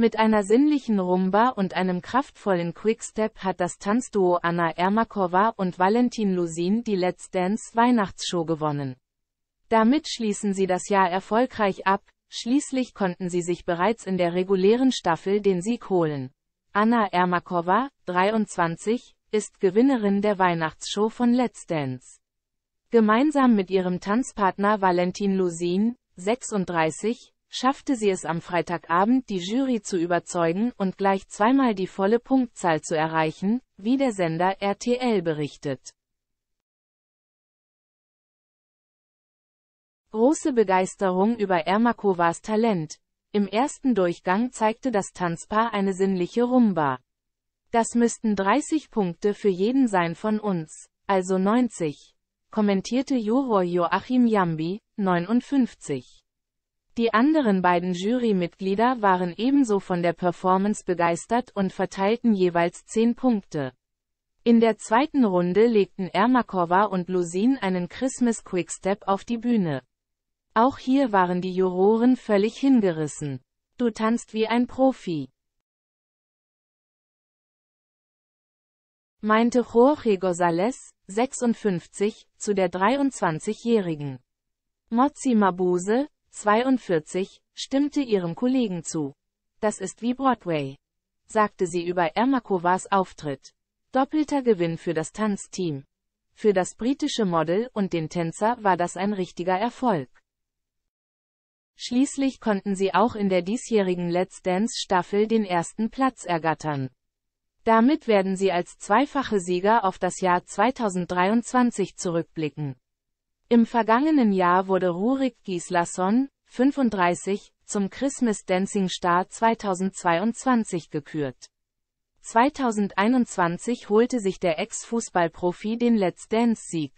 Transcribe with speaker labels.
Speaker 1: Mit einer sinnlichen Rumba und einem kraftvollen Quickstep hat das Tanzduo Anna Ermakova und Valentin Lusin die Let's Dance Weihnachtsshow gewonnen. Damit schließen sie das Jahr erfolgreich ab, schließlich konnten sie sich bereits in der regulären Staffel den Sieg holen. Anna Ermakova, 23, ist Gewinnerin der Weihnachtsshow von Let's Dance. Gemeinsam mit ihrem Tanzpartner Valentin Lusin, 36, schaffte sie es am Freitagabend die Jury zu überzeugen und gleich zweimal die volle Punktzahl zu erreichen, wie der Sender RTL berichtet. Große Begeisterung über Ermakovas Talent. Im ersten Durchgang zeigte das Tanzpaar eine sinnliche Rumba. Das müssten 30 Punkte für jeden sein von uns, also 90, kommentierte Juror Joachim Jambi, 59. Die anderen beiden Jurymitglieder waren ebenso von der Performance begeistert und verteilten jeweils 10 Punkte. In der zweiten Runde legten Ermakova und Lusin einen Christmas Quickstep auf die Bühne. Auch hier waren die Juroren völlig hingerissen. Du tanzt wie ein Profi. meinte Jorge González, 56, zu der 23-Jährigen. Mozi Mabuse, 42, stimmte ihrem Kollegen zu. Das ist wie Broadway, sagte sie über Ermakovas Auftritt. Doppelter Gewinn für das Tanzteam. Für das britische Model und den Tänzer war das ein richtiger Erfolg. Schließlich konnten sie auch in der diesjährigen Let's Dance Staffel den ersten Platz ergattern. Damit werden sie als zweifache Sieger auf das Jahr 2023 zurückblicken. Im vergangenen Jahr wurde Rurik Gislason, 35, zum Christmas Dancing Star 2022 gekürt. 2021 holte sich der Ex-Fußballprofi den Let's Dance-Sieg.